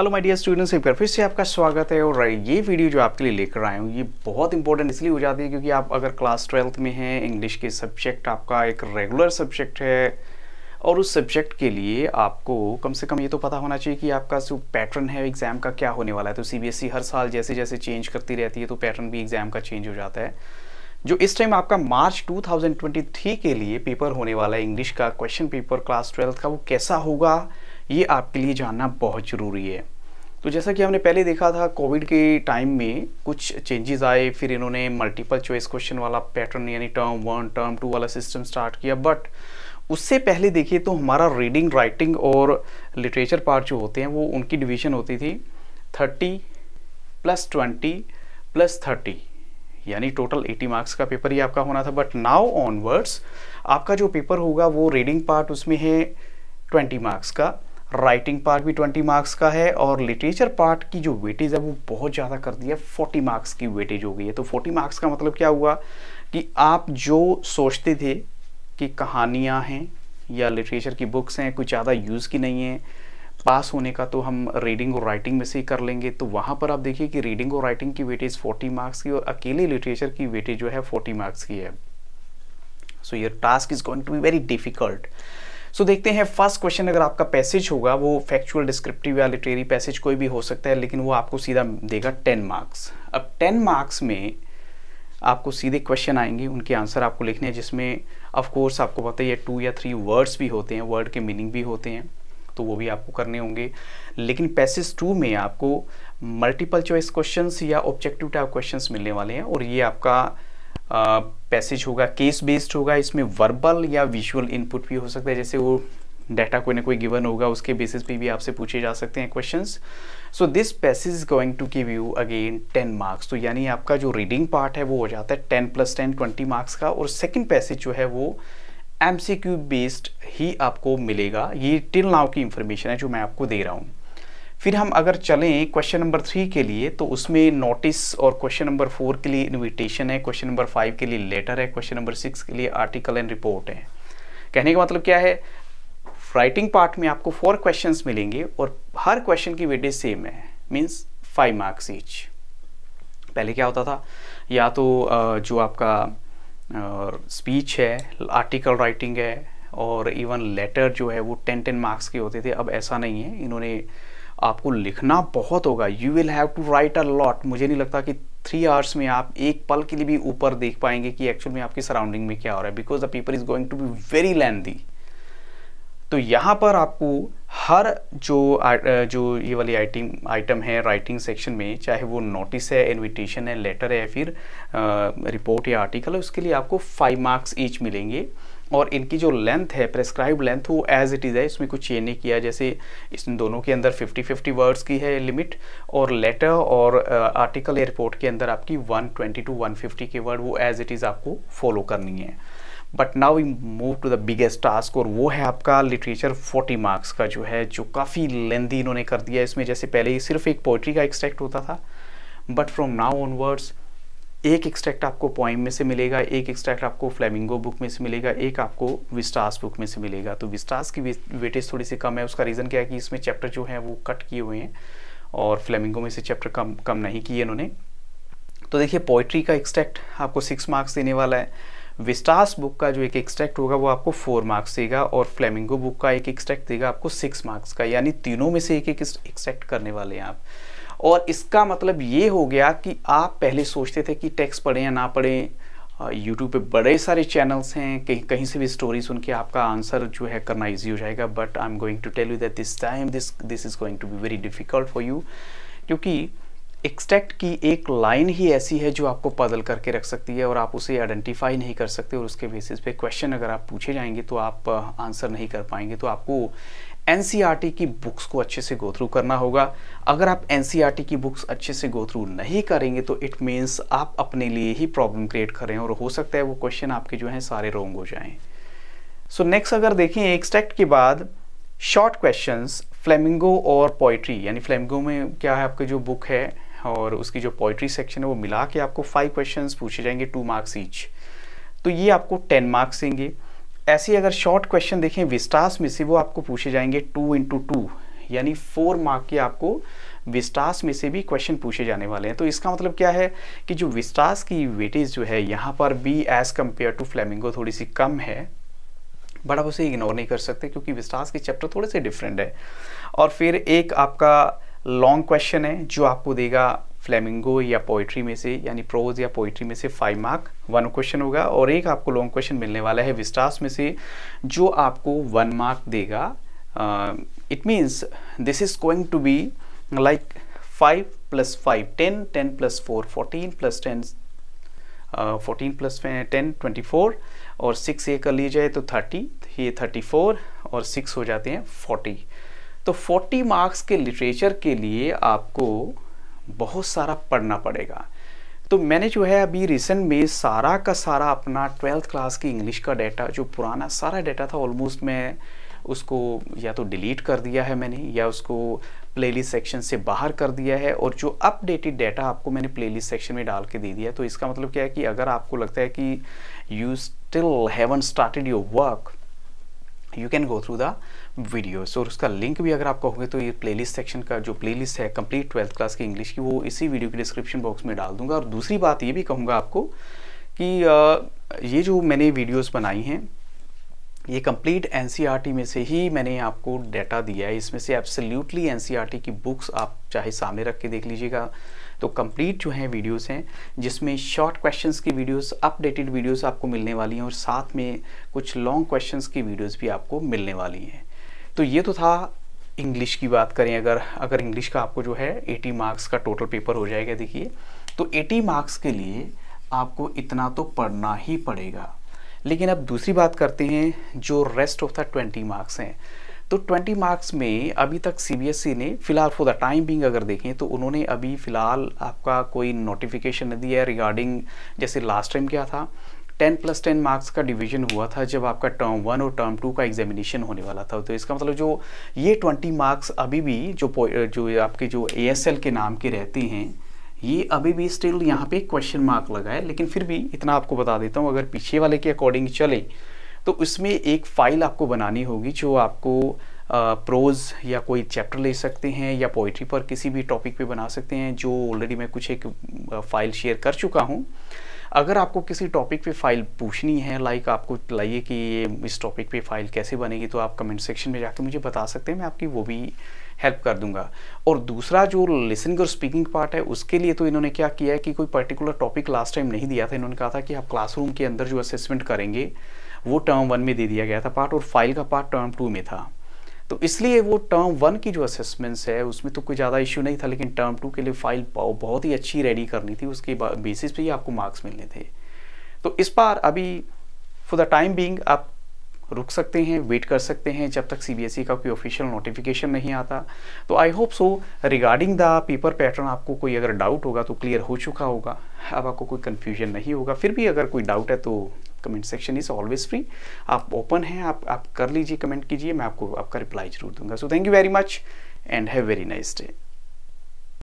hello my dear students एक बार फिर से आपका स्वागत है और ये वीडियो जो आपके लिए लेकर आया हूँ ये बहुत इंपॉर्टेंट इसलिए हो जाती है क्योंकि आप अगर क्लास ट्वेल्थ में हैं इंग्लिश के सब्जेक्ट आपका एक रेगुलर सब्जेक्ट है और उस सब्जेक्ट के लिए आपको कम से कम ये तो पता होना चाहिए कि आपका जो पैटर्न है एग्ज़ाम का क्या होने वाला है तो सी e हर साल जैसे जैसे चेंज करती रहती है तो पैटर्न भी एग्ज़ाम का चेंज हो जाता है जो इस टाइम आपका मार्च 2023 के लिए पेपर होने वाला है इंग्लिश का क्वेश्चन पेपर क्लास ट्वेल्थ का वो कैसा होगा ये आपके लिए जानना बहुत ज़रूरी है तो जैसा कि हमने पहले देखा था कोविड के टाइम में कुछ चेंजेस आए फिर इन्होंने मल्टीपल चॉइस क्वेश्चन वाला पैटर्न यानी टर्म वन टर्म टू वाला सिस्टम स्टार्ट किया बट उससे पहले देखिए तो हमारा रीडिंग राइटिंग और लिटरेचर पार्ट जो होते हैं वो उनकी डिवीजन होती थी thirty plus twenty plus thirty यानी टोटल 80 मार्क्स का पेपर ही आपका होना था बट नाउ ऑनवर्ड्स आपका जो पेपर होगा वो रीडिंग पार्ट उसमें है 20 मार्क्स का राइटिंग पार्ट भी ट्वेंटी मार्क्स का है और लिटरेचर पार्ट की जो वेटेज है वो बहुत ज़्यादा कर दिया है मार्क्स की वेटेज हो गई है तो फोर्टी मार्क्स का मतलब क्या हुआ कि आप जो सोचते थे कि कहानियाँ हैं या लिटरेचर की बुक्स हैं कुछ ज़्यादा यूज़ की नहीं है पास होने का तो हम रीडिंग और राइटिंग में से ही कर लेंगे तो वहाँ पर आप देखिए कि रीडिंग और राइटिंग की वेटेज 40 मार्क्स की और अकेले लिटरेचर की वेटेज जो है 40 मार्क्स की है so your task is going to be very difficult so so, देखते हैं फर्स्ट क्वेश्चन अगर आपका पैसेज होगा वो फैक्चुअल डिस्क्रिप्टिव या लिटरेरी पैसेज कोई भी हो सकता है लेकिन वो आपको सीधा देगा टेन मार्क्स अब टेन मार्क्स में आपको सीधे क्वेश्चन आएंगे उनके आंसर आपको लिखने हैं जिसमें ऑफकोर्स आपको पता है टू या थ्री वर्ड्स भी होते हैं वर्ड के मीनिंग भी होते हैं तो वो भी आपको करने होंगे लेकिन पैसेज टू में आपको मल्टीपल चॉइस क्वेश्चंस या ऑब्जेक्टिव टाइप क्वेश्चंस मिलने वाले हैं और ये आपका पैसेज होगा केस बेस्ड होगा इसमें वर्बल या विजुअल इनपुट भी हो सकता है जैसे वो डाटा कोई ना कोई गिवन होगा उसके बेसिस पे भी आपसे पूछे जा सकते हैं questions so this passage is going to give you again ten marks तो यानी आपका जो रीडिंग पार्ट है वो हो जाता है ten plus ten twenty marks का और सेकेंड पैसेज जो है वो एम बेस्ड ही आपको मिलेगा ये टिल नाव की इंफॉर्मेशन है जो मैं आपको दे रहा हूँ फिर हम अगर चलें क्वेश्चन नंबर थ्री के लिए तो उसमें नोटिस और क्वेश्चन नंबर फोर के लिए इनविटेशन है क्वेश्चन नंबर फाइव के लिए लेटर है क्वेश्चन नंबर सिक्स के लिए आर्टिकल एंड रिपोर्ट है कहने का मतलब क्या है राइटिंग पार्ट में आपको फोर क्वेश्चन मिलेंगे और हर क्वेश्चन की वेटेज सेम है मीन्स फाइव मार्क्स ईच पहले क्या होता था या तो जो आपका स्पीच है आर्टिकल राइटिंग है और इवन लेटर जो है वो टेन टेन मार्क्स के होते थे अब ऐसा नहीं है इन्होंने आपको लिखना बहुत होगा you will have to write a lot मुझे नहीं लगता कि थ्री आवर्स में आप एक पल के लिए भी ऊपर देख पाएंगे कि एक्चुअल में आपकी सराउंडिंग में क्या हो रहा है because the paper is going to be very lengthy तो यहाँ पर आपको हर जो जो ये वाली आइटम आइटम है राइटिंग सेक्शन में चाहे वो नोटिस है इनविटेशन है लेटर है फिर रिपोर्ट या आर्टिकल है उसके लिए आपको फाइव मार्क्स ईच मिलेंगे और इनकी जो लेंथ है प्रेस्क्राइब लेंथ वो एज इट इज़ है इसमें कुछ चेंज नहीं किया जैसे इस दोनों के अंदर 50 50 वर्ड्स की है लिमिट और लेटर और आर्टिकल या रिपोर्ट के अंदर आपकी 120 टू वन के वर्ड वो एज इट इज़ आपको फॉलो करनी है but now we move to the biggest task और वो है आपका लिटरेचर 40 मार्क्स का जो है जो काफ़ी लेंदी इन्होंने कर दिया इसमें जैसे पहले ही सिर्फ एक पोइट्री का एक्सट्रैक्ट होता था बट फ्रॉम नाउ ऑनवर्ड्स एक एक्सट्रैक्ट आपको पॉइम में से मिलेगा एक एक्सट्रैक्ट आपको फ्लेमिंगो बुक में से मिलेगा एक आपको विस्टास बुक में से मिलेगा तो विस्टास की वेटेज थोड़ी सी कम है उसका रीज़न क्या है कि इसमें चैप्टर जो है वो कट किए हुए हैं और फ्लेमिंगो में से चैप्टर कम कम नहीं किए इन्होंने तो देखिए पोइट्री का एक्सट्रैक्ट आपको सिक्स मार्क्स देने वाला है विस्टास बुक का जो एक एक्सट्रैक्ट होगा वो आपको फोर मार्क्स देगा और फ्लेमिंगो बुक का एक एक्सट्रैक्ट देगा आपको सिक्स मार्क्स का यानी तीनों में से एक एक एक्सट्रैक्ट करने वाले हैं आप और इसका मतलब ये हो गया कि आप पहले सोचते थे कि टैक्स पढ़ें या ना पढ़ें यूट्यूब पे बड़े सारे चैनल्स हैं कहीं कहीं से भी स्टोरी सुन के आपका आंसर जो है करना इजी हो जाएगा but I am going to tell you that this time this this is going to be very difficult for you क्योंकि एक्सटेक्ट की एक लाइन ही ऐसी है जो आपको पदल करके रख सकती है और आप उसे आइडेंटिफाई नहीं कर सकते और उसके बेसिस पे क्वेश्चन अगर आप पूछे जाएंगे तो आप आंसर नहीं कर पाएंगे तो आपको एन की बुक्स को अच्छे से गो थ्रू करना होगा अगर आप एन की बुक्स अच्छे से गो थ्रू नहीं करेंगे तो इट मीन्स आप अपने लिए ही प्रॉब्लम क्रिएट कर रहे हैं और हो सकता है वो क्वेश्चन आपके जो हैं सारे रोंग हो जाएं सो so, नेक्स्ट अगर देखें एक्सट्रैक्ट के बाद शॉर्ट क्वेश्चन फ्लेमिंगो और पोइट्री यानी फ्लेमिंगो में क्या है आपकी जो बुक है और उसकी जो पोइट्री सेक्शन है वो मिला के आपको फाइव क्वेश्चन पूछे जाएंगे टू मार्क्स ईच तो ये आपको टेन मार्क्स देंगे ऐसे अगर शॉर्ट क्वेश्चन देखें विस्टास में से वो आपको पूछे जाएंगे टू इंटू टू यानी फोर मार्क के आपको विस्टास में से भी क्वेश्चन पूछे जाने वाले हैं तो इसका मतलब क्या है कि जो विस्टास की वेटेज जो है यहाँ पर भी एज़ कम्पेयर टू फ्लैमिंगो थोड़ी सी कम है बट आप उसे इग्नोर नहीं कर सकते क्योंकि विस्टास के चैप्टर थोड़े से डिफरेंट है और फिर एक आपका लॉन्ग क्वेश्चन है जो आपको देगा फ्लेमिंगो या पोइट्री में से यानी प्रोज या पोइट्री में से फाइव मार्क वन क्वेश्चन होगा और एक आपको लॉन्ग क्वेश्चन मिलने वाला है विस्टास में से जो आपको वन मार्क देगा it means this is going to be like five plus five ten ten plus four fourteen plus ten fourteen plus ten twenty four और सिक्स ये कर लिया जाए तो थर्टी ये थर्टी फोर और सिक्स हो जाते हैं फोर्टी तो फोर्टी मार्क्स के लिटरेचर के लिए आपको बहुत सारा पढ़ना पड़ेगा तो मैंने जो है अभी रिसेंट में सारा का सारा अपना ट्वेल्थ क्लास की इंग्लिश का डाटा जो पुराना सारा डाटा था ऑलमोस्ट मैं उसको या तो डिलीट कर दिया है मैंने या उसको प्लेलिस्ट सेक्शन से बाहर कर दिया है और जो अपडेटेड डाटा आपको मैंने प्लेलिस्ट सेक्शन में डाल के दे दिया तो इसका मतलब क्या है कि अगर आपको लगता है कि you still haven't started your work you can go through the video और उसका लिंक भी अगर आप कहोगे तो ये प्लेलिस्ट सेक्शन का जो प्लेलिस्ट है कंप्लीट ट्वेल्थ क्लास की इंग्लिश की वो इसी वीडियो के डिस्क्रिप्शन बॉक्स में डाल दूंगा और दूसरी बात ये भी कहूँगा आपको कि ये जो मैंने वीडियोज़ बनाई हैं ये कंप्लीट एन e में से ही मैंने आपको डाटा दिया है इसमें से एब्सोल्युटली एन e की बुक्स आप चाहे सामने रख के देख लीजिएगा तो कंप्लीट जो है वीडियोस हैं जिसमें शॉर्ट क्वेश्चंस की वीडियोस अपडेटेड वीडियोस आपको मिलने वाली हैं और साथ में कुछ लॉन्ग क्वेश्चंस की वीडियोस भी आपको मिलने वाली हैं तो ये तो था इंग्लिश की बात करें अगर अगर इंग्लिश का आपको जो है एटी मार्क्स का टोटल पेपर हो जाएगा देखिए तो एटी मार्क्स के लिए आपको इतना तो पढ़ना ही पड़ेगा लेकिन अब दूसरी बात करते हैं जो rest of the twenty marks हैं तो 20 मार्क्स में अभी तक सीबीएसई e ने फिलहाल फॉर द टाइम बिंग अगर देखें तो उन्होंने अभी फ़िलहाल आपका कोई नोटिफिकेशन नहीं दिया रिगार्डिंग जैसे लास्ट टाइम क्या था टेन प्लस टेन मार्क्स का डिवीजन हुआ था जब आपका टर्म वन और टर्म टू का एग्जामिनेशन होने वाला था तो इसका मतलब जो ये ट्वेंटी मार्क्स अभी भी जो जो आपके जो ए के नाम के रहते हैं ये अभी भी स्टिल यहाँ पे क्वेश्चन मार्क लगा है लेकिन फिर भी इतना आपको बता देता हूँ अगर पीछे वाले के अकॉर्डिंग चले तो उसमें एक फ़ाइल आपको बनानी होगी जो आपको प्रोज या कोई चैप्टर ले सकते हैं या पोइट्री पर किसी भी टॉपिक पे बना सकते हैं जो ऑलरेडी मैं कुछ एक फ़ाइल शेयर कर चुका हूँ अगर आपको किसी टॉपिक पे फाइल पूछनी है लाइक आपको लाइए कि ये इस टॉपिक पे फाइल कैसे बनेगी तो आप कमेंट सेक्शन में जाकर मुझे बता सकते हैं मैं आपकी वो भी हेल्प कर दूंगा और दूसरा जो लिसनिंग और स्पीकिंग पार्ट है उसके लिए तो इन्होंने क्या किया है कि कोई पर्टिकुलर टॉपिक लास्ट टाइम नहीं दिया था इन्होंने कहा था कि आप क्लासरूम के अंदर जो असेसमेंट करेंगे वो टर्म वन में दे दिया गया था पार्ट और फाइल का पार्ट टर्म टू में था तो इसलिए वो टर्म वन की जो असेसमेंट्स है उसमें तो कोई ज़्यादा इशू नहीं था लेकिन टर्म टू के लिए फाइल बहुत ही अच्छी रेडी करनी थी उसके बेसिस पे ही आपको मार्क्स मिलने थे तो इस बार अभी फॉर द टाइम बीइंग आप रुक सकते हैं वेट कर सकते हैं जब तक सीबीएसई e का कोई ऑफिशियल नोटिफिकेशन नहीं आता तो I hope so regarding the paper pattern आपको कोई अगर डाउट होगा तो क्लियर हो चुका होगा अब आपको कोई कन्फ्यूजन नहीं होगा फिर भी अगर कोई डाउट है तो comment section is always free आप ओपन हैं आप आप कर लीजिए कमेंट कीजिए मैं आपको आपका रिप्लाई जरूर दूंगा so thank you very much and have very nice day